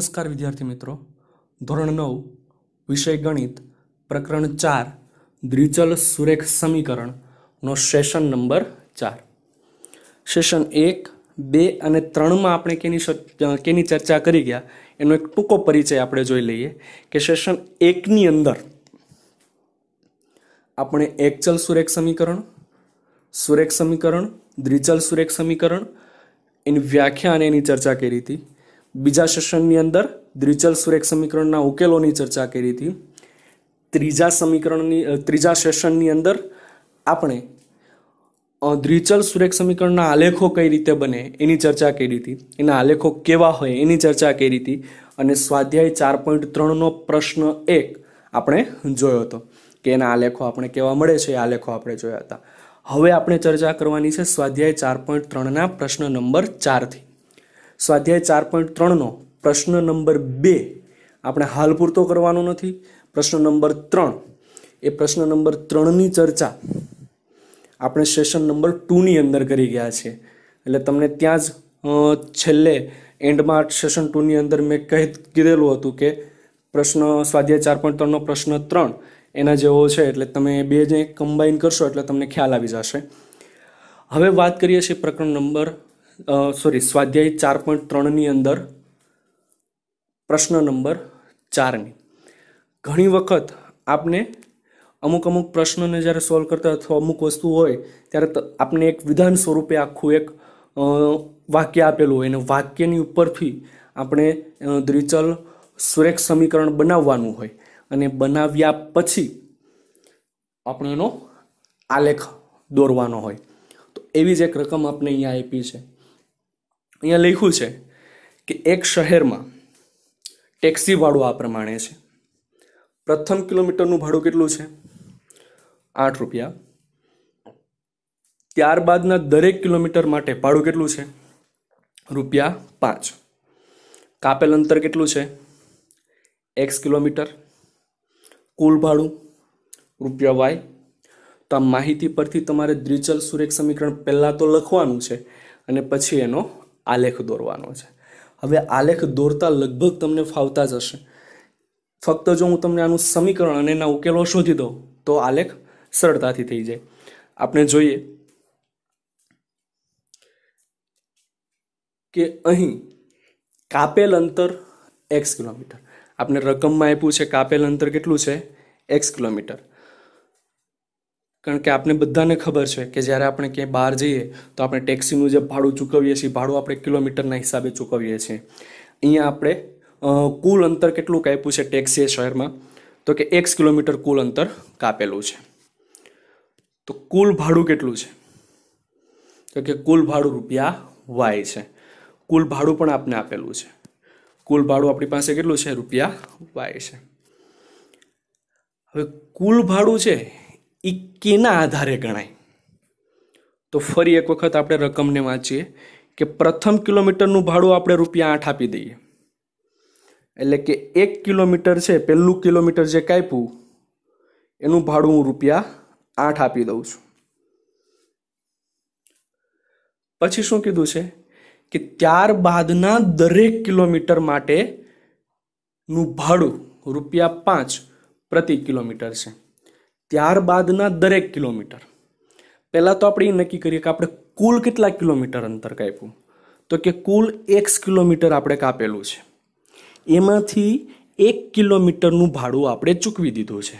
નમસ્કાર વિદ્યાર્થી મિત્રો ધોરણ નવ વિષય ગણિત પ્રકરણ ચાર દ્વિચલ સુરેખ સમીકરણનો સેશન નંબર ચાર સેશન એક બે અને ત્રણમાં આપણે કેની કેની ચર્ચા કરી ગયા એનો એક ટૂંકો પરિચય આપણે જોઈ લઈએ કે સેશન એકની અંદર આપણે એકચલ સુરેખ સમીકરણ સુરેખ સમીકરણ દ્વિચલ સુરેખ સમીકરણ એની વ્યાખ્યા અને એની ચર્ચા કરી હતી બીજા સેશનની અંદર દ્વિચલ સુરેખ સમીકરણના ઉકેલોની ચર્ચા કરી હતી ત્રીજા સમીકરણની ત્રીજા સેશનની અંદર આપણે દ્વિચલ સુરેખ સમીકરણના આલેખો કઈ રીતે બને એની ચર્ચા કરી હતી એના આલેખો કેવા હોય એની ચર્ચા કરી હતી અને સ્વાધ્યાય ચાર પોઈન્ટ ત્રણનો પ્રશ્ન એક આપણે જોયો હતો કે એના આલેખો આપણે કેવા મળે છે એ આલેખો આપણે જોયા હતા હવે આપણે ચર્ચા કરવાની છે સ્વાધ્યાય ચાર પોઈન્ટ ત્રણના પ્રશ્ન નંબર ચારથી સ્વાધ્યાય ચાર પોઈન્ટ ત્રણનો પ્રશ્ન નંબર બે આપણે હાલ પૂરતો કરવાનો નથી પ્રશ્ન નંબર ત્રણ એ પ્રશ્ન નંબર ત્રણની ચર્ચા આપણે સેશન નંબર ટુની અંદર કરી ગયા છે એટલે તમને ત્યાં જ છેલ્લે એન્ડમાં સેશન ટુની અંદર મેં કહી કીધેલું હતું કે પ્રશ્ન સ્વાધ્યાય ચાર પોઈન્ટ ત્રણનો પ્રશ્ન ત્રણ એના જેવો છે એટલે તમે બે જે કમ્બાઈન કરશો એટલે તમને ખ્યાલ આવી જશે હવે વાત કરીએ છીએ પ્રકરણ નંબર સોરી સ્વાધ્યાય ચાર પોઈન્ટ ત્રણની અંદર પ્રશ્ન નંબર ચારની ઘણી વખત આપણે અમુક અમુક પ્રશ્નોને જ્યારે સોલ્વ કરતા અથવા અમુક વસ્તુ હોય ત્યારે આપણે એક વિધાન સ્વરૂપે આખું એક વાક્ય આપેલું હોય અને વાક્યની ઉપરથી આપણે દ્વિચલ સુરેખ સમીકરણ બનાવવાનું હોય અને બનાવ્યા પછી આપણે એનો આલેખ દોરવાનો હોય તો એવી જ એક રકમ આપણે અહીંયા આપી છે અહીંયા લખ્યું છે કે એક શહેરમાં ટેક્સી ભાડું આ પ્રમાણે છે પ્રથમ કિલોમીટરનું ભાડું કેટલું છે આઠ રૂપિયા ત્યારબાદના દરેક કિલોમીટર માટે ભાડું કેટલું છે રૂપિયા પાંચ કાપેલ અંતર કેટલું છે એક્સ કિલોમીટર કુલ ભાડું રૂપિયા વાય તો આ માહિતી પરથી તમારે દ્વિચલ સુરેખ સમીકરણ પહેલાં તો લખવાનું છે અને પછી એનો આલેખ દોરવાનો છે હવે આલેખ દોરતા લગભગ તમને ફાવતા જ હશે ફક્ત જો હું તમને આનું સમીકરણ અને એના ઉકેલો શોધી દઉં તો આલેખ સરળતાથી થઈ જાય આપણે જોઈએ કે અહીં કાપેલ અંતર એક્સ કિલોમીટર આપણે રકમમાં આપ્યું છે કાપેલ અંતર કેટલું છે એક્સ કિલોમીટર કારણ કે આપણે બધાને ખબર છે કે જ્યારે આપણે ક્યાંય બહાર જઈએ તો આપણે ટેક્સીનું જે ભાડું ચૂકવીએ છીએ ભાડું આપણે કિલોમીટરના હિસાબે ચૂકવીએ છીએ અહીંયા આપણે કુલ અંતર કેટલું કાપ્યું છે ટેક્સીએ શહેરમાં તો કે એક્સ કિલોમીટર કુલ અંતર કાપેલું છે તો કુલ ભાડું કેટલું છે તો કે કુલ ભાડું રૂપિયા વાય છે કુલ ભાડું પણ આપને આપેલું છે કુલ ભાડું આપણી પાસે કેટલું છે રૂપિયા વાય છે હવે કુલ ભાડું છે એ કેના આધારે ગણાય તો ફરી એક વખત આપણે રકમને વાંચીએ કે પ્રથમ કિલોમીટરનું ભાડું આપણે રૂપિયા આઠ આપી દઈએ એટલે કે એક કિલોમીટર છે પહેલું કિલોમીટર જે કાપ્યું એનું ભાડું હું રૂપિયા આઠ આપી દઉં છું પછી શું કીધું છે કે ત્યારબાદના દરેક કિલોમીટર માટેનું ભાડું રૂપિયા પાંચ પ્રતિ કિલોમીટર છે ત્યારબાદના દરેક કિલોમીટર પહેલાં તો આપણે એ નક્કી કરીએ કે આપણે કુલ કેટલા કિલોમીટર અંતર કાપ્યું તો કે કુલ એક્સ કિલોમીટર આપણે કાપેલું છે એમાંથી એક કિલોમીટરનું ભાડું આપણે ચૂકવી દીધું છે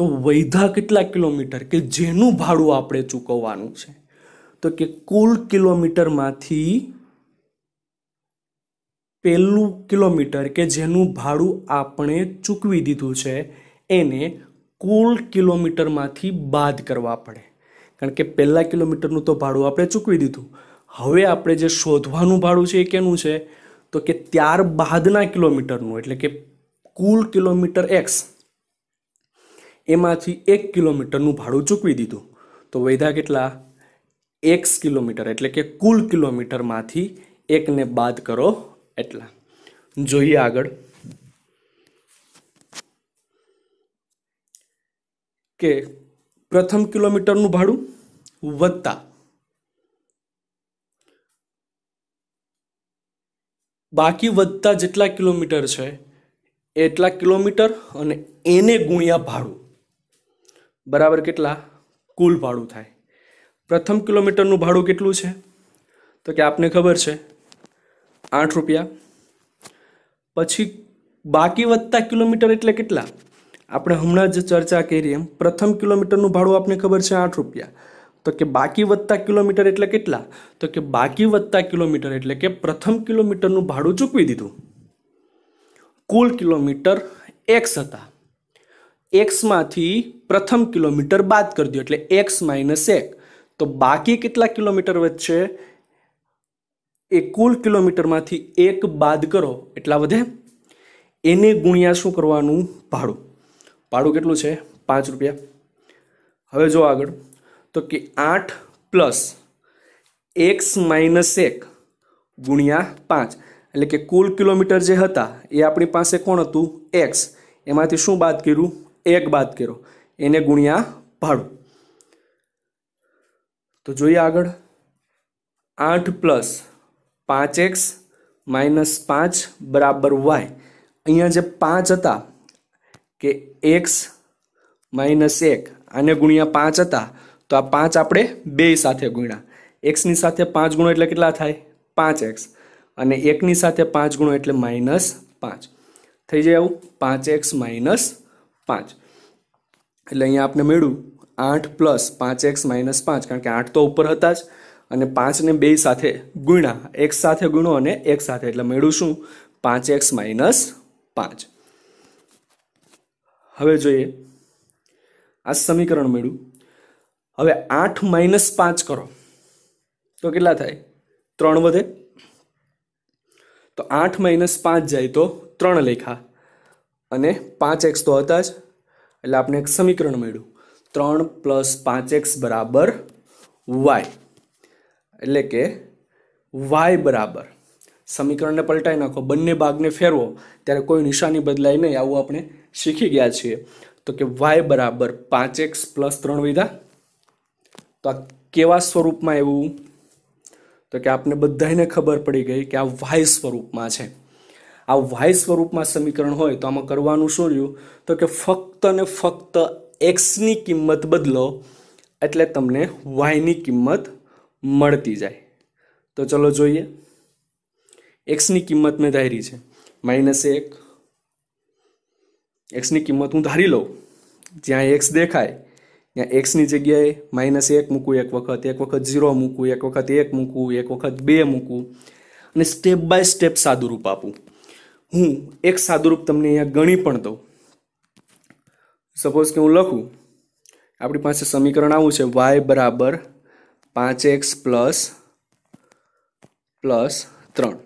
તો વૈધા કેટલા કિલોમીટર કે જેનું ભાડું આપણે ચૂકવવાનું છે તો કે કુલ કિલોમીટરમાંથી પહેલું કિલોમીટર કે જેનું ભાડું આપણે ચૂકવી દીધું છે એને કુલ કિલોમીટરમાંથી બાદ કરવા પડે કારણ કે પહેલાં કિલોમીટરનું તો ભાડું આપણે ચૂકવી દીધું હવે આપણે જે શોધવાનું ભાડું છે એ કેનું છે તો કે ત્યાર બાદના કિલોમીટરનું એટલે કે કુલ કિલોમીટર એક્સ એમાંથી એક કિલોમીટરનું ભાડું ચૂકવી દીધું તો વૈધા કેટલા એક્સ કિલોમીટર એટલે કે કુલ કિલોમીટરમાંથી એકને બાદ કરો એટલા જોઈએ આગળ કે પ્રથમ કિલોમીટરનું ભાડું વત્તા બાકી વધતા જેટલા કિલોમીટર છે એટલા કિલોમીટર અને એને ગુણ્યા ભાડું બરાબર કેટલા કુલ ભાડું થાય પ્રથમ કિલોમીટરનું ભાડું કેટલું છે તો કે આપને ખબર છે આઠ રૂપિયા પછી બાકી વધતા કિલોમીટર એટલે કેટલા આપણે હમણાં જ ચર્ચા કરી એમ પ્રથમ કિલોમીટરનું ભાડું આપને ખબર છે આઠ રૂપિયા તો કે બાકી વધતા કિલોમીટર એટલે કેટલા તો કે બાકી વધતા કિલોમીટર એટલે કે પ્રથમ કિલોમીટરનું ભાડું ચૂકવી દીધું કુલ કિલોમીટર એક્સ હતા એક્સમાંથી પ્રથમ કિલોમીટર બાદ કરી દો એટલે એક્સ માઇનસ એક તો બાકી કેટલા કિલોમીટર વધશે એ કુલ કિલોમીટરમાંથી એક બાદ કરો એટલા વધે એને ગુણ્યા શું કરવાનું ભાડું ભાડું કેટલું છે પાંચ રૂપિયા હવે જો આગળ તો કે આઠ પ્લસ એક્સ માઇનસ એક ગુણ્યા પાંચ એટલે કે કુલ કિલોમીટર જે હતા એ આપણી પાસે કોણ હતું એક્સ એમાંથી શું બાદ કર્યું એક બાદ કર્યો એને ગુણ્યા ભાડું તો જોઈએ આગળ આઠ પ્લસ પાંચ એક્સ માઇનસ પાંચ બરાબર વાય અહીંયા જે પાંચ હતા કે એક્સ માઇનસ એક આને ગુણ્યા પાંચ હતા તો આ પાંચ આપણે બે સાથે ગુણ્યા એક્સની સાથે પાંચ ગુણો એટલે કેટલા થાય પાંચ એક્સ અને એકની સાથે પાંચ ગુણો એટલે માઇનસ પાંચ થઈ જાય આવું પાંચ એક્સ માઇનસ પાંચ એટલે અહીંયા આપણે મેળવ્યું આઠ પ્લસ પાંચ એક્સ માઇનસ પાંચ કારણ કે આઠ તો ઉપર હતા જ અને પાંચને બે સાથે ગુણ્યા એક સાથે ગુણો અને એક સાથે એટલે મેળવું શું પાંચ એક્સ માઇનસ પાંચ હવે જોઈએ આ સમીકરણ મળ્યું હવે આઠ માઇનસ પાંચ કરો તો કેટલા થાય ત્રણ વધે તો આઠ માઇનસ પાંચ જાય તો ત્રણ લેખા અને પાંચ એક્સ તો હતા જ એટલે આપણે એક સમીકરણ મળ્યું ત્રણ પ્લસ પાંચ એક્સ બરાબર વાય એટલે કે વાય બરાબર સમીકરણને પલટાઈ નાખો બંને ભાગને ફેરવો ત્યારે કોઈ નિશાની બદલાય નહીં આવું આપણે શીખી ગયા છીએ તો કે વાય બરાબર પાંચ એક્સ પ્લસ ત્રણ વિધા તો આ કેવા સ્વરૂપમાં એવું તો કે આપને બધાને ખબર પડી ગઈ કે આ વાય સ્વરૂપમાં છે આ વાય સ્વરૂપમાં સમીકરણ હોય તો આમાં કરવાનું શું રહ્યું તો કે ફક્ત ને ફક્ત એક્સની કિંમત બદલો એટલે તમને વાયની કિંમત મળતી જાય તો ચલો જોઈએ એક્સની કિંમત મેં ધારી છે માઇનસ એક એક્સની કિંમત હું ધારી લઉં જ્યાં એક્સ દેખાય ત્યાં એક્સની જગ્યાએ માઇનસ એક મૂકું એક વખત એક વખત ઝીરો મૂકું એક વખત એક મૂકું એક વખત બે મૂકું અને સ્ટેપ બાય સ્ટેપ સાદુરૂપ આપું હું એક સાદુરૂપ તમને અહીંયા ગણી પણ દઉં સપોઝ કે હું લખું આપણી પાસે સમીકરણ આવું છે વાય બરાબર પાંચ એક્સ પ્લસ પ્લસ ત્રણ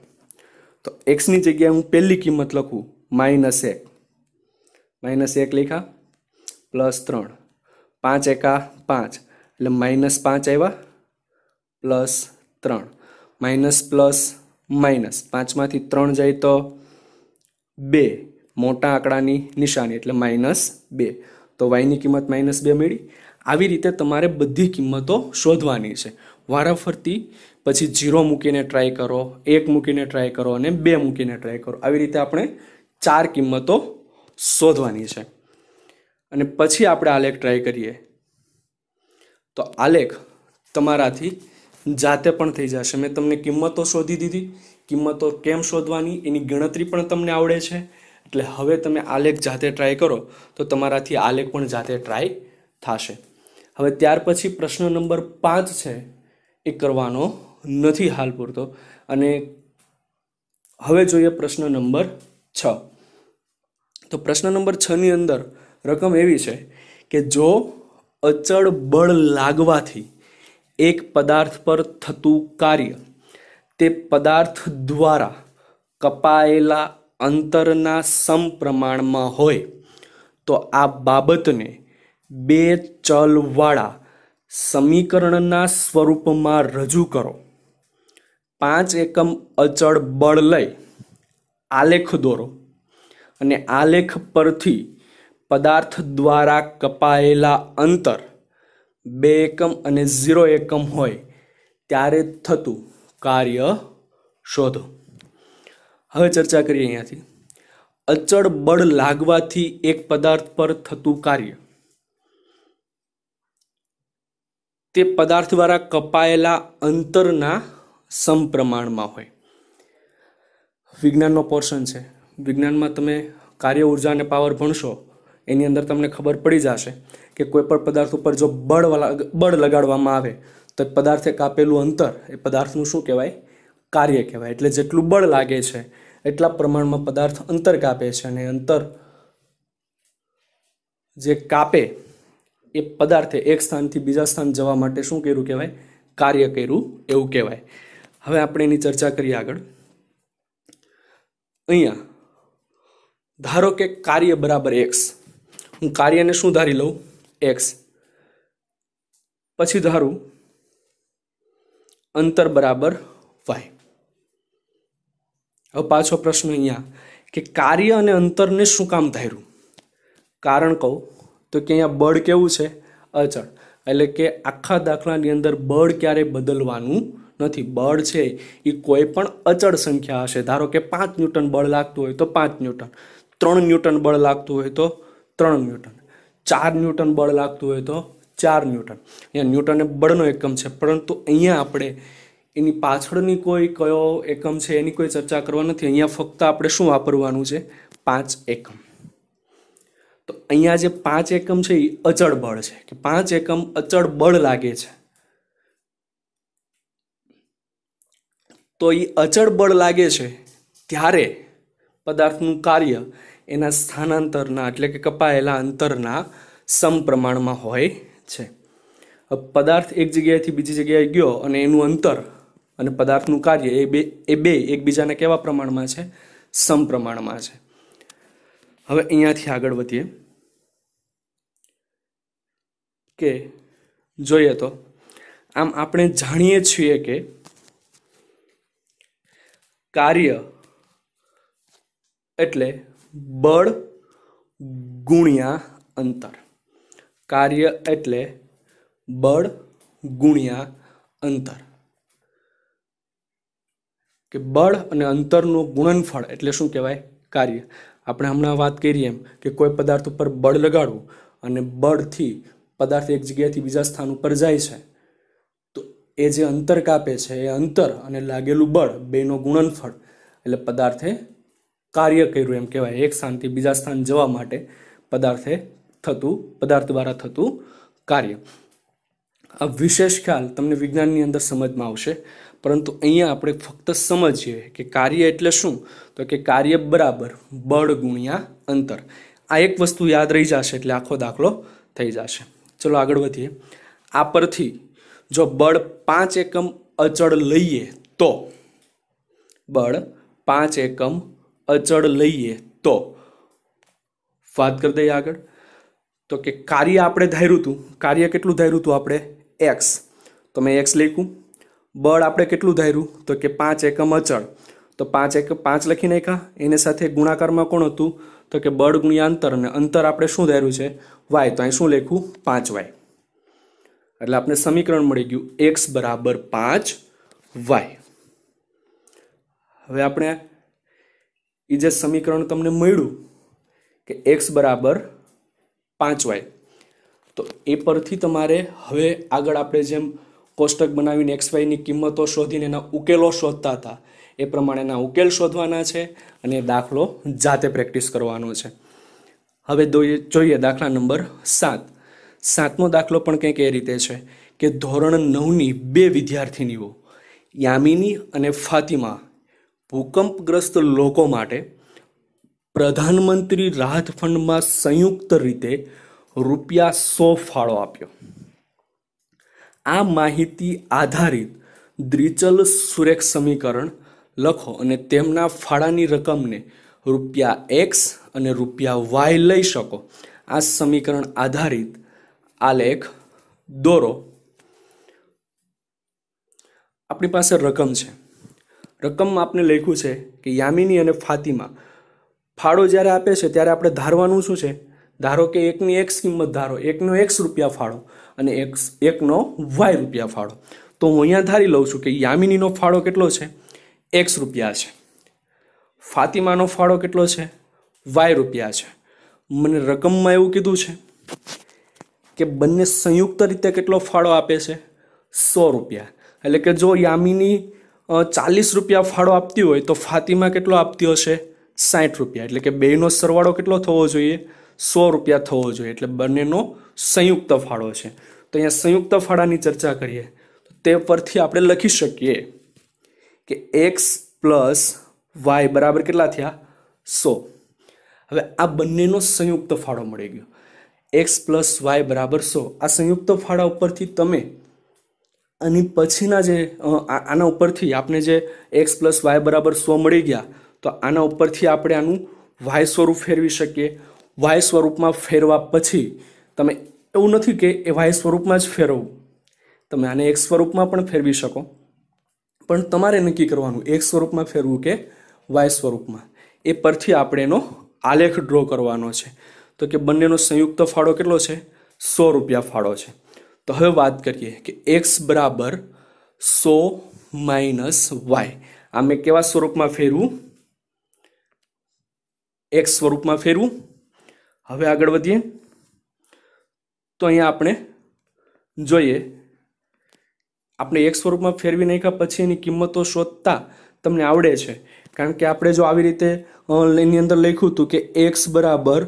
તો એક્સની જગ્યાએ હું પહેલી કિંમત લખું માઇનસ એક માઇનસ એક લીખા પ્લસ ત્રણ પાંચ એકા પાંચ એટલે માઇનસ પાંચ આવ્યા પ્લસ ત્રણ માઇનસ પ્લસ માઇનસ પાંચમાંથી ત્રણ જાય તો બે મોટા આંકડાની નિશાની એટલે માઇનસ બે તો વાયની કિંમત માઇનસ બે મળી આવી રીતે તમારે બધી કિંમતો શોધવાની છે વારાફરતી પછી જીરો મૂકીને ટ્રાય કરો એક મૂકીને ટ્રાય કરો અને બે મૂકીને ટ્રાય કરો આવી રીતે આપણે ચાર કિંમતો શોધવાની છે અને પછી આપણે આલેખ ટ્રાય કરીએ તો આલેખ તમારાથી જાતે પણ થઈ જશે મેં તમને કિંમતો શોધી દીધી કિંમતો કેમ શોધવાની એની ગણતરી પણ તમને આવડે છે એટલે હવે તમે આલેખ જાતે ટ્રાય કરો તો તમારાથી આલેખ પણ જાતે ટ્રાય થશે હવે ત્યાર પછી પ્રશ્ન નંબર પાંચ છે એ કરવાનો નથી હાલ પૂરતો અને હવે જોઈએ પ્રશ્ન નંબર છ તો પ્રશ્ન નંબર છની અંદર રકમ એવી છે કે જો અચળ બળ લાગવાથી એક પદાર્થ પર થતું કાર્ય તે પદાર્થ દ્વારા કપાયેલા અંતરના સમપ્રમાણમાં હોય તો આ બાબતને બે ચલવાળા સમીકરણના સ્વરૂપમાં રજૂ કરો પાંચ એકમ અચળ બળ લઈ આલેખ દોરો અને આલેખ પરથી પદાર્થ દ્વારા કપાયેલા અંતર બે એકમ અને ઝીરો એકમ હોય ત્યારે થતું કાર્ય શોધો હવે ચર્ચા કરીએ અહીંયાથી અચળ બળ લાગવાથી એક પદાર્થ પર થતું કાર્ય તે પદાર્થ દ્વારા કપાયેલા અંતરના સમપ્રમાણમાં હોય વિજ્ઞાનનો પોર્શન છે વિજ્ઞાનમાં તમે કાર્ય ઉર્જા અને પાવર ભણશો એની અંદર તમને ખબર પડી જશે કે કોઈપણ પદાર્થ ઉપર જો બળ બળ લગાડવામાં આવે તો પદાર્થે કાપેલું અંતર એ પદાર્થનું શું કહેવાય કાર્ય કહેવાય એટલે જેટલું બળ લાગે છે એટલા પ્રમાણમાં પદાર્થ અંતર કાપે છે અને અંતર જે કાપે એ પદાર્થે એક સ્થાનથી બીજા સ્થાન જવા માટે શું કર્યું કહેવાય કાર્ય કર્યું એવું કહેવાય હવે આપણે એની ચર્ચા કરીએ આગળ અહીંયા ધારો કે કાર્ય બરાબર એક્સ હું કાર્યને શું ધારી લઉં એક્સ પછી ધારું અંતર બરાબર વાય હવે પાછો પ્રશ્ન અહીંયા કે કાર્ય અને અંતરને શું કામ ધાર્યું કારણ કહું તો કે અહીંયા બળ કેવું છે અચળ એટલે કે આખા દાખલાની અંદર બળ ક્યારેય બદલવાનું નથી બળ છે એ કોઈ પણ અચળ સંખ્યા હશે ધારો કે પાંચ ન્યૂટન બળ લાગતું હોય તો પાંચ ન્યૂટન ત્રણ ન્યૂટન બળ લાગતું હોય તો ત્રણ ન્યૂટન ચાર ન્યૂટન બળ લાગતું હોય તો ચાર ન્યૂટન અહીંયા ન્યૂટન એ બળનો એકમ છે પરંતુ અહીંયા આપણે એની પાછળની કોઈ કયો એકમ છે એની કોઈ ચર્ચા કરવા નથી અહીંયા ફક્ત આપણે શું વાપરવાનું છે પાંચ એકમ તો અહીંયા જે પાંચ એકમ છે એ અચળ બળ છે કે પાંચ એકમ અચળ બળ લાગે છે તો એ અચળ બળ લાગે છે ત્યારે પદાર્થનું કાર્ય એના સ્થાનાંતરના એટલે કે કપાયેલા અંતરના સમપ્રમાણમાં હોય છે પદાર્થ એક જગ્યાએથી બીજી જગ્યાએ ગયો અને એનું અંતર અને પદાર્થનું કાર્ય એ બે એ બે એકબીજાને કેવા પ્રમાણમાં છે સમપ્રમાણમાં છે હવે અહીંયાથી આગળ વધીએ કે જોઈએ તો આમ આપણે જાણીએ છીએ કે કાર્ય એટલે બળ ગુણ્યા અંતર કાર્ય એટલે બળ ગુણ્યા અંતર કે બળ અને અંતરનું ગુણનફળ એટલે શું કહેવાય કાર્ય આપણે હમણાં વાત કરી એમ કે કોઈ પદાર્થ ઉપર બળ લગાડવું અને બળથી પદાર્થ એક જગ્યાએથી બીજા સ્થાન ઉપર જાય છે તો એ જે અંતર કાપે છે એ અંતર અને લાગેલું બળ બેનો ગુણનફળ એટલે પદાર્થે કાર્ય કર્યું એમ કહેવાય એક સ્થાનથી બીજા સ્થાન જવા માટે પદાર્થે થતું પદાર્થ દ્વારા થતું કાર્ય આ વિશેષ ખ્યાલ તમને વિજ્ઞાનની અંદર સમજમાં આવશે પરંતુ અહીંયા આપણે ફક્ત સમજીએ કે કાર્ય એટલે શું તો કે કાર્ય બરાબર બળ ગુણ્યા અંતર આ એક વસ્તુ યાદ રહી જશે એટલે આખો દાખલો થઈ જશે ચલો આગળ વધીએ આ પરથી જો બળ પાંચ એકમ અચળ લઈએ તો બળ પાંચ એકમ અચળ લઈએ તો વાત કરી દઈએ આગળ તો કે કાર્ય આપણે ધાર્યું હતું કાર્ય કેટલું ધાર્યું હતું આપણે એક્સ તો મેં એક્સ લખ્યું બળ આપણે કેટલું ધાર્યું તો કે પાંચ એકમ અચળ તો પાંચ એક પાંચ લખી નાખ્યા એને સાથે ગુણાકારમાં કોણ હતું તો કે બળ ગુણ્યા અંતર અને અંતર આપણે શું ધાર્યું છે વાય તો અહીં શું લખ્યું પાંચ વાય એટલે આપણે સમીકરણ મળી ગયું એક્સ બરાબર પાંચ વાય હવે આપણે એ જે સમીકરણ તમને મળ્યું કે એક્સ બરાબર પાંચ વાય તો એ પરથી તમારે હવે આગળ આપણે જેમ કોષ્ટક બનાવીને એક્સ વાયની કિંમતો શોધીને એના ઉકેલો શોધતા હતા એ પ્રમાણેના ઉકેલ શોધવાના છે અને દાખલો જાતે પ્રેક્ટિસ કરવાનો છે હવે જોઈએ દાખલા નંબર સાત સાતમો દાખલો પણ કંઈક એ રીતે છે કે ધોરણ નવની બે વિદ્યાર્થીનીઓ યામિની અને ફાતિમા ભૂકંપગ્રસ્ત લોકો માટે પ્રધાનમંત્રી રાહત ફંડમાં સંયુક્ત રીતે રૂપિયા સો ફાળો આપ્યો આ માહિતી આધારિત દ્વિચલ સુરેખ સમીકરણ લખો અને તેમના ફાળાની રકમને રૂપિયા એક્સ અને રૂપિયા વાય લઈ શકો આ સમીકરણ આધારિત આલેખ દોરો આપણી પાસે રકમ છે રકમમાં આપણે લખ્યું છે કે યામિની અને ફાતિમા ફાળો જ્યારે આપે છે ત્યારે આપણે ધારવાનું શું છે ધારો કે એકની એક્સ કિંમત ધારો એકનો એક્સ રૂપિયા ફાળો અને એક્સ એકનો વાય રૂપિયા ફાળો તો હું અહીંયા ધારી લઉં છું કે યામિનીનો ફાળો કેટલો છે એક્સ રૂપિયા છે ફાતિમાનો ફાળો કેટલો છે વાય રૂપિયા છે મને રકમમાં એવું કીધું છે કે બંને સંયુક્ત રીતે કેટલો ફાળો આપે છે સો રૂપિયા એટલે કે જો યામિની ચાલીસ રૂપિયા ફાળો આપતી હોય તો ફાતિમા કેટલો આપતી હશે સાઠ રૂપિયા એટલે કે બેનો સરવાળો કેટલો થવો જોઈએ સો રૂપિયા થવો જોઈએ એટલે બંનેનો સંયુક્ત ફાળો છે તો અહીંયા સંયુક્ત ફાળાની ચર્ચા કરીએ તે પરથી આપણે લખી શકીએ કે એક્સ પ્લસ વાય બરાબર કેટલા થયા સો હવે આ બંનેનો સંયુક્ત ફાળો મળી ગયો એક્સ પ્લસ વાય બરાબર સો આ સંયુક્ત ફાળા ઉપરથી તમે અને પછીના જે આના ઉપરથી આપણે જે એક્સ પ્લસ વાય બરાબર સો મળી ગયા તો આના ઉપરથી આપણે આનું વાય સ્વરૂપ ફેરવી શકીએ વાય સ્વરૂપમાં ફેરવા પછી તમે એવું નથી કે એ વાય સ્વરૂપમાં જ ફેરવું તમે આને એક સ્વરૂપમાં પણ ફેરવી શકો પણ તમારે નક્કી કરવાનું એક સ્વરૂપમાં ફેરવું કે વાય સ્વરૂપમાં એ પરથી આપણે એનો આલેખ ડ્રો કરવાનો છે તો કે બંનેનો સંયુક્ત ફાળો કેટલો છે સો રૂપિયા ફાળો છે તો હવે વાત કરીએ કે એક્સ બરાબર સો માઇનસ વાય આ મેં કેવા સ્વરૂપમાં ફેરવું એક્સ સ્વરૂપમાં ફેરવું હવે આગળ વધીએ તો અહીંયા આપણે જોઈએ આપણે એક સ્વરૂપમાં ફેરવી નાખ્યા પછી એની કિંમતો શોધતા તમને આવડે છે કારણ કે આપણે જો આવી રીતે એની અંદર લખ્યું હતું કે એક્સ બરાબર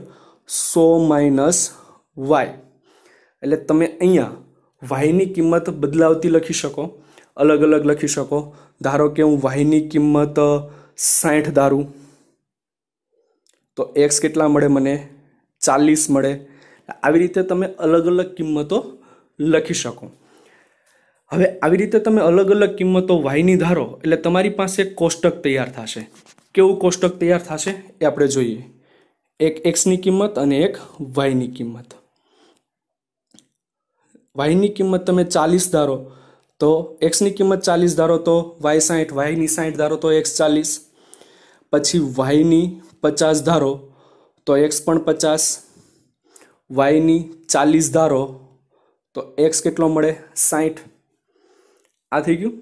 સો માઇનસ વાય એટલે તમે અહીંયા વાયની કિંમત બદલાવતી લખી શકો અલગ અલગ લખી શકો ધારો કે હું વાયની કિંમત સાઠ ધારું તો એક્સ કેટલા મળે મને ચાલીસ મળે આવી રીતે તમે અલગ અલગ કિંમતો લખી શકો હવે આવી રીતે તમે અલગ અલગ કિંમતો વાયની ધારો એટલે તમારી પાસે કોષ્ટક તૈયાર થશે કેવું કોષ્ટક તૈયાર થશે એ આપણે જોઈએ એક એક્સની કિંમત અને એક વાયની કિંમત વાયની કિંમત તમે ચાલીસ ધારો તો એક્સની કિંમત ચાલીસ ધારો તો વાય સાઠ વાયની સાઠ ધારો તો એક્સ ચાલીસ પછી વાયની પચાસ ધારો તો એક્સ પણ પચાસ વાયની ચાલીસ ધારો તો એક્સ કેટલો મળે સાઠ આ થઈ ગયું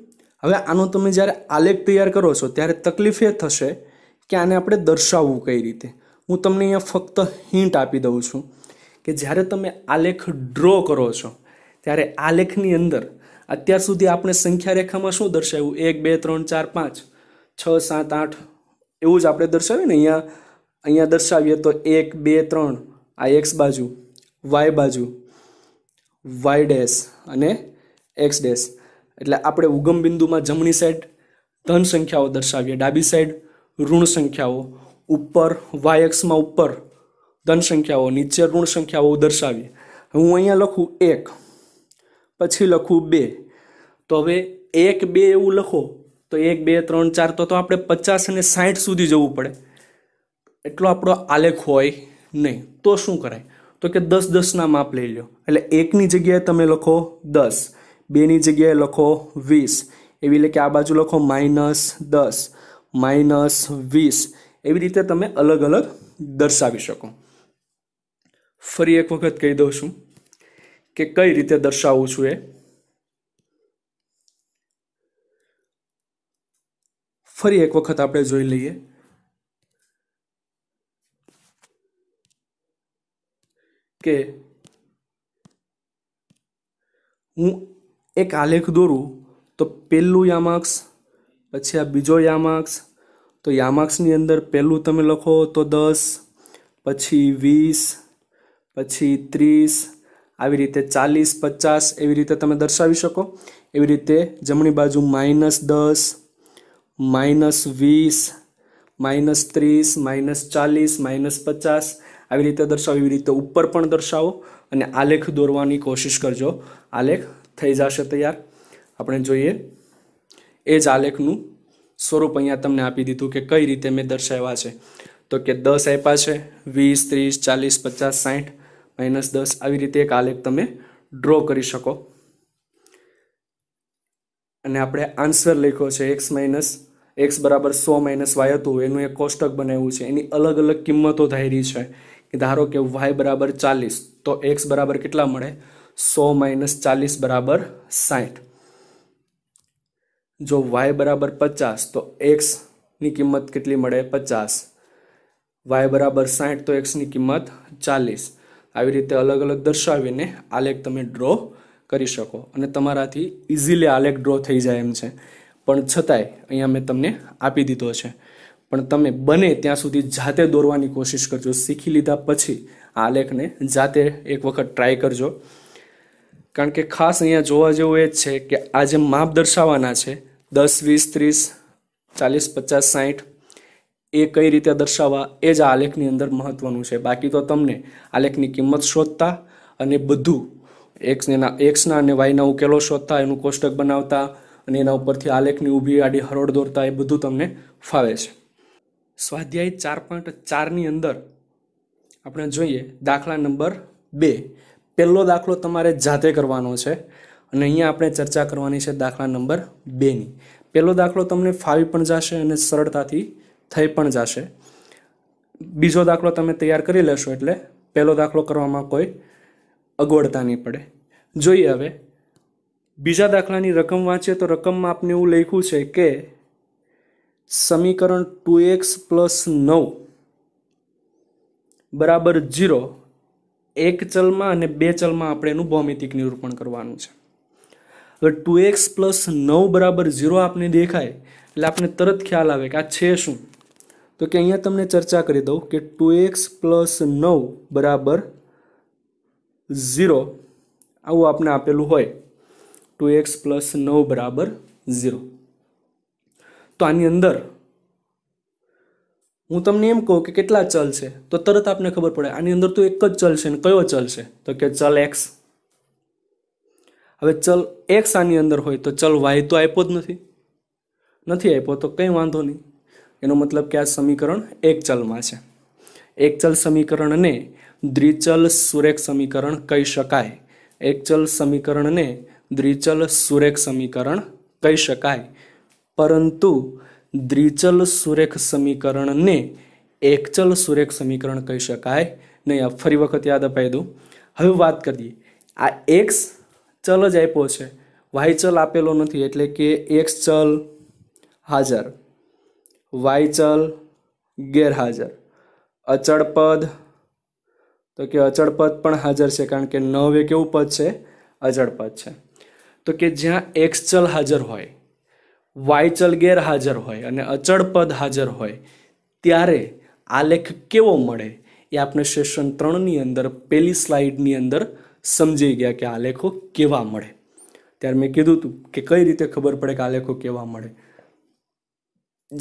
હવે આનો તમે જ્યારે આલેખ તૈયાર કરો છો ત્યારે તકલીફ એ થશે કે આને આપણે દર્શાવવું કઈ રીતે હું તમને અહીંયા ફક્ત હિન્ટ આપી દઉં છું કે જ્યારે તમે આલેખ ડ્રો કરો છો ત્યારે આ લેખની અંદર અત્યાર સુધી આપણે સંખ્યા રેખામાં શું દર્શાવ્યું એક બે ત્રણ ચાર પાંચ છ સાત આઠ એવું જ આપણે દર્શાવીએ ને અહીંયા અહીંયા દર્શાવીએ તો એક બે ત્રણ આ એક્સ બાજુ વાય બાજુ વાય ડેશ અને એક્સ ડેશ એટલે આપણે ઉગમ બિંદુમાં જમણી સાઈડ ધન સંખ્યાઓ દર્શાવીએ ડાબી સાઈડ ઋણ સંખ્યાઓ ઉપર વાય એક્સમાં ઉપર ધન સંખ્યાઓ નીચે ઋણ સંખ્યાઓ દર્શાવીએ હું અહીંયા લખું એક પછી લખું બે તો હવે એક બે એવું લખો તો એક બે ત્રણ ચાર તો આપણે પચાસ અને સાઠ સુધી જવું પડે એટલો આપણો આલેખ હોય નહીં તો શું કરાય તો કે દસ દસના માપ લઈ લો એટલે એકની જગ્યાએ તમે લખો દસ બેની જગ્યાએ લખો વીસ એવી એટલે કે આ બાજુ લખો માઇનસ દસ માઇનસ વીસ એવી રીતે તમે અલગ અલગ દર્શાવી શકો ફરી એક વખત કહી દઉં છું કે કઈ રીતે દર્શાવું છું એ ફરી એક વખત આપણે જોઈ લઈએ કે હું એક આલેખ દોરું તો પહેલું યામાક્ષ પછી આ બીજો યામાક્ષ તો યામાક્ષની અંદર પહેલું તમે લખો તો દસ પછી વીસ પછી ત્રીસ આવી રીતે ચાલીસ પચાસ એવી રીતે તમે દર્શાવી શકો એવી રીતે જમણી બાજુ માઇનસ દસ માઇનસ વીસ માઇનસ ત્રીસ માઇનસ ચાલીસ માઇનસ પચાસ આવી રીતે દર્શાવો એવી રીતે ઉપર પણ દર્શાવો અને આલેખ દોરવાની કોશિશ કરજો આલેખ થઈ જશે તૈયાર આપણે જોઈએ એ જ આલેખનું સ્વરૂપ અહીંયા તમને આપી દીધું કે કઈ રીતે મેં દર્શાવ્યા છે તો કે દસ આપ્યા છે વીસ ત્રીસ ચાલીસ પચાસ સાઠ માઇનસ દસ આવી રીતે એક આલેખ તમે ડ્રો કરી શકો અને આપણે આન્સર લખ્યો છે એક્સ માઇનસ એક્સ બરાબર સો માઇનસ વાય હતું એનું એક કોષ્ટક બનાવ્યું છે એની અલગ અલગ કિંમતો ધારી છે કે ધારો કે વાય બરાબર ચાલીસ તો એક્સ બરાબર કેટલા મળે સો માઇનસ ચાલીસ બરાબર સાઠ જો વાય બરાબર પચાસ તો એક્સની કિંમત કેટલી મળે પચાસ વાય બરાબર સાઠ તો એક્સની કિંમત ચાલીસ આવી રીતે અલગ અલગ દર્શાવીને આલેખ તમે ડ્રો કરી શકો અને તમારાથી ઇઝીલી આલેખ ડ્રો થઈ જાય એમ છે પણ છતાંય અહીંયા મેં તમને આપી દીધો છે પણ તમે બને ત્યાં સુધી જાતે દોરવાની કોશિશ કરજો શીખી લીધા પછી આ આલેખને જાતે એક વખત ટ્રાય કરજો કારણ કે ખાસ અહીંયા જોવા જેવું એ જ છે કે આ જે માપ દર્શાવવાના છે દસ વીસ ત્રીસ ચાલીસ પચાસ સાઠ એ કઈ રીતે દર્શાવવા એ જ આલેખની અંદર મહત્ત્વનું છે બાકી તો તમને આલેખની કિંમત શોધતા અને બધું એક્સના એક્સના અને વાયના ઉકેલો શોધતા એનું કોષ્ટક બનાવતા અને એના ઉપરથી આલેખની ઊભી આડી હરોળ દોરતા એ બધું તમને ફાવે છે સ્વાધ્યાય ચાર પોઈન્ટ ચારની અંદર આપણે જોઈએ દાખલા નંબર બે પહેલો દાખલો તમારે જાતે કરવાનો છે અને અહીંયા આપણે ચર્ચા કરવાની છે દાખલા નંબર બેની પહેલો દાખલો તમને ફાવી પણ જશે અને સરળતાથી થઈ પણ જશે બીજો દાખલો તમે તૈયાર કરી લેશો એટલે પહેલો દાખલો કરવામાં કોઈ અગવડતા નહીં પડે જોઈએ હવે બીજા દાખલાની રકમ વાંચીએ તો રકમમાં આપને એવું લખ્યું છે કે સમીકરણ ટુ એક્સ પ્લસ નવ બરાબર જીરો એક ચલમાં અને બે ચલમાં આપણે એનું ભૌમિતિક નિરૂપણ કરવાનું છે હવે ટુ એક્સ પ્લસ નવ બરાબર ઝીરો આપને દેખાય એટલે આપણે તરત ખ્યાલ આવે કે આ છે શું તો કે અહીંયા તમને ચર્ચા કરી દઉં કે ટુ એક્સ પ્લસ નવ બરાબર ઝીરો આવું આપણે આપેલું હોય ટુ એક્સ પ્લસ નવ બરાબર ઝીરો તો આની અંદર હું તમને એમ કહું કે કેટલા ચલ છે તો તરત આપને ખબર પડે આની અંદર તો એક જ ચલ છે ને કયો ચલ છે તો કે ચલ એક્સ હવે ચલ એક્સ આની અંદર હોય તો ચલ વાય તો આપ્યો જ નથી નથી આપ્યો તો કંઈ વાંધો નહીં એનો મતલબ કે આ સમીકરણ એક ચલમાં છે એકચલ સમીકરણને દ્વિચલ સુરેખ સમીકરણ કહી શકાય એકચલ સમીકરણને દ્વિચલ સુરેખ સમીકરણ કહી શકાય પરંતુ દ્વિચલ સુરેખ સમીકરણને એકચલ સુરેખ સમીકરણ કહી શકાય નહીં આ ફરી વખત યાદ અપાઈ દઉં હવે વાત કરીએ આ એક્સ ચલ જ આપ્યો છે વાય ચલ આપેલો નથી એટલે કે એક્સ ચલ હાજર વાયચલ ગેરહાજર અચળ પદ તો કે અચળ પદ પણ હાજર છે કારણ કે નવ એ કેવું પદ છે અચળ પદ છે તો કે જ્યાં એક્સચલ હાજર હોય વાયચલ ગેરહાજર હોય અને અચળ પદ હાજર હોય ત્યારે આલેખ કેવો મળે એ આપણે સેશન ત્રણની અંદર પહેલી સ્લાઇડની અંદર સમજી ગયા કે આલેખો કેવા મળે ત્યારે મેં કીધું હતું કે કઈ રીતે ખબર પડે કે આલેખો કેવા મળે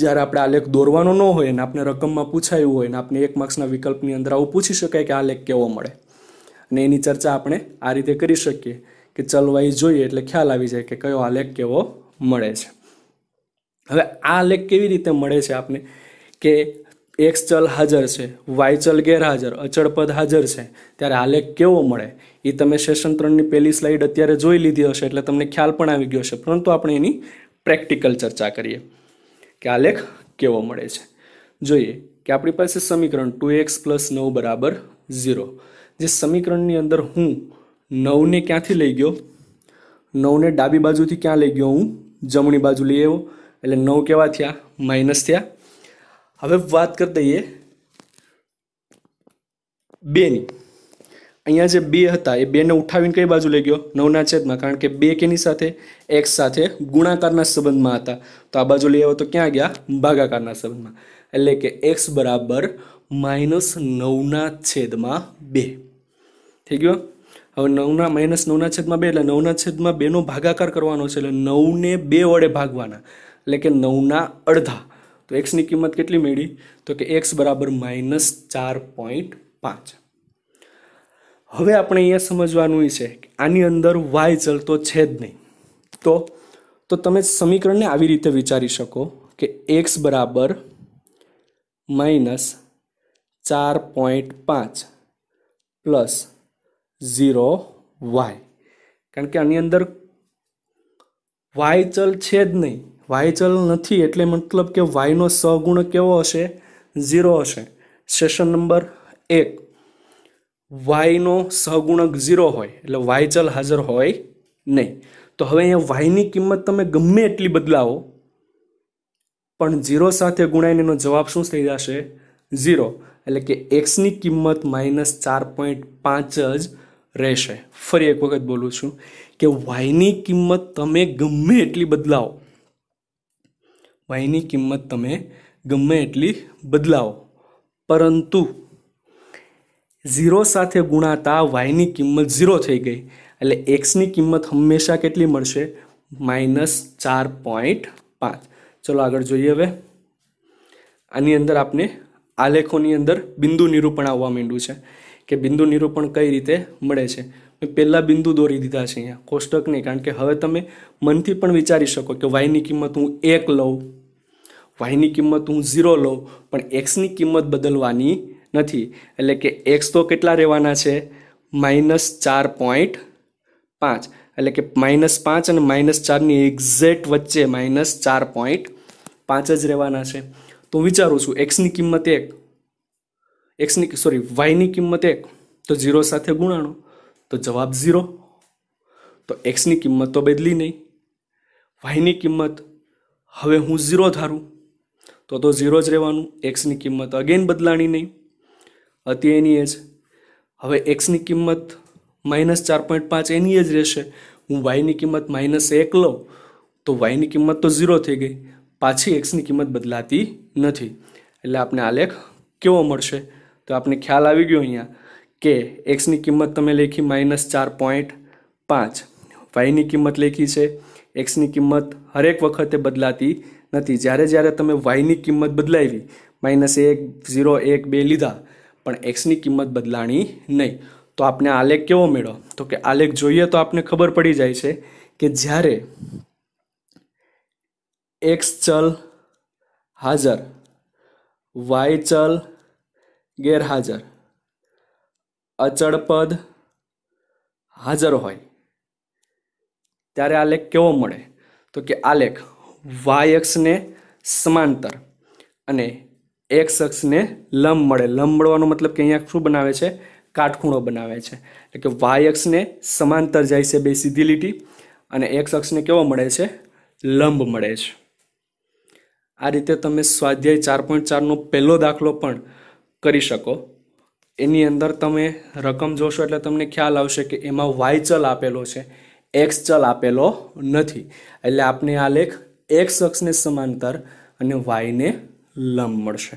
જ્યારે આપણે આલેખ દોરવાનો ન હોય ને આપણે રકમમાં પૂછાયું હોય અને આપણે એક માર્ક્સના વિકલ્પની અંદર આવું પૂછી શકાય કે આ લેખ કેવો મળે અને એની ચર્ચા આપણે આ રીતે કરી શકીએ કે ચલવાઈ જોઈએ એટલે ખ્યાલ આવી જાય કે કયો આલેખ કેવો મળે છે હવે આ લેખ કેવી રીતે મળે છે આપણે કે એક્સ ચલ હાજર છે વાય ચલ ગેરહાજર અચળ પદ હાજર છે ત્યારે આલેખ કેવો મળે એ તમે સેશન ત્રણની પહેલી સ્લાઇડ અત્યારે જોઈ લીધી હશે એટલે તમને ખ્યાલ પણ આવી ગયો હશે પરંતુ આપણે એની પ્રેક્ટિકલ ચર્ચા કરીએ કે આલેખ કેવો મળે છે જોઈએ કે આપણી પાસે સમીકરણ ટુ એક્સ પ્લસ નવ બરાબર ઝીરો જે સમીકરણની અંદર હું નવને ક્યાંથી લઈ ગયો નવને ડાબી બાજુથી ક્યાં લઈ ગયો હું જમણી બાજુ લઈ આવ્યો એટલે નવ કેવા થયા માઇનસ થયા હવે વાત કરી દઈએ બેની અહીંયા જે બે હતા એ બેને ઉઠાવીને કઈ બાજુ લઈ ગયો નવના છેદમાં કારણ કે બે કેની સાથે એક્સ સાથે ગુણાકારના સંબંધમાં હતા તો આ બાજુ લઈ આવો તો ક્યાં ગયા ભાગાકારના સંબંધમાં એટલે કે એક્સ બરાબર માઇનસ નવના છેદમાં બે થઈ ગયો હવે નવના માઇનસ નવના છેદમાં બે એટલે નવના છેદમાં બેનો ભાગાકાર કરવાનો છે એટલે નવને બે વડે ભાગવાના એટલે કે નવના અડધા તો એક્સની કિંમત કેટલી મેળવી તો કે એક્સ બરાબર માઇનસ ચાર પોઈન્ટ પાંચ હવે આપણે અહીંયા સમજવાનું છે કે આની અંદર વાય ચલતો છે જ નહીં તો તો તમે સમીકરણને આવી રીતે વિચારી શકો કે એક્સ બરાબર માઇનસ ચાર પોઈન્ટ પાંચ પ્લસ ઝીરો વાય કારણ કે આની અંદર વાય ચલ છે જ નહીં વાય ચલ નથી એટલે મતલબ કે વાયનો સગુણ કેવો હશે ઝીરો હશે સેશન નંબર એક વાયનો સહગુણક ઝીરો હોય એટલે વાય ચલ હાજર હોય નહીં તો હવે અહીંયા વાયની કિંમત તમે ગમે એટલી બદલાવો પણ ઝીરો સાથે ગુણાઈને એનો જવાબ શું થઈ જશે ઝીરો એટલે કે એક્સની કિંમત માઇનસ ચાર પોઈન્ટ પાંચ જ રહેશે ફરી એક વખત બોલું છું કે વાયની કિંમત તમે ગમે એટલી બદલાવો વાયની કિંમત તમે ગમે એટલી બદલાવો પરંતુ ઝીરો સાથે ગુણાતા વાયની કિંમત ઝીરો થઈ ગઈ એટલે એક્સની કિંમત હંમેશા કેટલી મળશે માઇનસ ચાર પોઈન્ટ પાંચ ચલો આગળ જોઈએ હવે આની અંદર આપને આલેખોની અંદર બિંદુ નિરૂપણ આવવા માંડ્યું છે કે બિંદુ નિરૂપણ કઈ રીતે મળે છે મેં પહેલાં બિંદુ દોરી દીધા છે અહીંયા કોષ્ટક નહીં કારણ કે હવે તમે મનથી પણ વિચારી શકો કે વાયની કિંમત હું એક લઉં વાયની કિંમત હું ઝીરો લઉં પણ એક્સની કિંમત બદલવાની નથી એટલે કે એક્સ તો કેટલા રહેવાના છે માઇનસ ચાર પોઈન્ટ પાંચ એટલે કે માઇનસ પાંચ અને માઇનસ ચારની એક્ઝેક્ટ વચ્ચે માઇનસ ચાર પોઈન્ટ પાંચ જ રહેવાના છે તો વિચારું છું એક્સની કિંમત એક એક્સની સોરી વાયની કિંમત એક તો ઝીરો સાથે ગુણાણો તો જવાબ ઝીરો તો એક્સની કિંમત તો બદલી નહીં વાયની કિંમત હવે હું ઝીરો ધારું તો તો ઝીરો જ રહેવાનું એક્સની કિંમત અગેન બદલાણી નહીં હતી એની એજ હવે એક્સની કિંમત માઇનસ ચાર પોઈન્ટ પાંચ એની એજ રહેશે હું વાયની કિંમત માઇનસ એક લઉં તો વાયની કિંમત તો ઝીરો થઈ ગઈ પાછી એક્સની કિંમત બદલાતી નથી એટલે આપણે આલેખ કેવો મળશે તો આપણે ખ્યાલ આવી ગયો અહીંયા કે એક્સની કિંમત તમે લેખી માઇનસ ચાર પોઈન્ટ પાંચ વાયની કિંમત લેખી છે એક્સની કિંમત હરેક વખતે બદલાતી નથી જ્યારે જ્યારે તમે વાયની કિંમત બદલાવી માઇનસ એક ઝીરો એક બે લીધા પણ એક્સની કિંમત બદલાણી નહીં તો આપણે આલેખ કેવો મેળો તો કે આલેખ જોઈએ તો આપને ખબર પડી જાય છે કે જ્યારે એક્સ ચલ હાજર વાય ચલ ગેરહાજર અચળ પદ હાજર હોય ત્યારે આલેખ કેવો મળે તો કે આલેખ વાય એક્સને સમાંતર અને એક્સ અક્ષને લંબ મળે લંબ મળવાનો મતલબ કે અહીંયા શું બનાવે છે કાટખૂણો બનાવે છે એટલે કે વાય અક્ષને સમાંતર જાય છે બે સીધી લીટી અને એક્સ અક્ષને કેવો મળે છે લંબ મળે છે આ રીતે તમે સ્વાધ્યાય ચાર પોઈન્ટ ચારનો પહેલો દાખલો પણ કરી શકો એની અંદર તમે રકમ જોશો એટલે તમને ખ્યાલ આવશે કે એમાં વાય ચલ આપેલો છે એક્સ ચલ આપેલો નથી એટલે આપણે આ લેખ એક્સ અક્ષને સમાંતર અને વાયને લંબ મળશે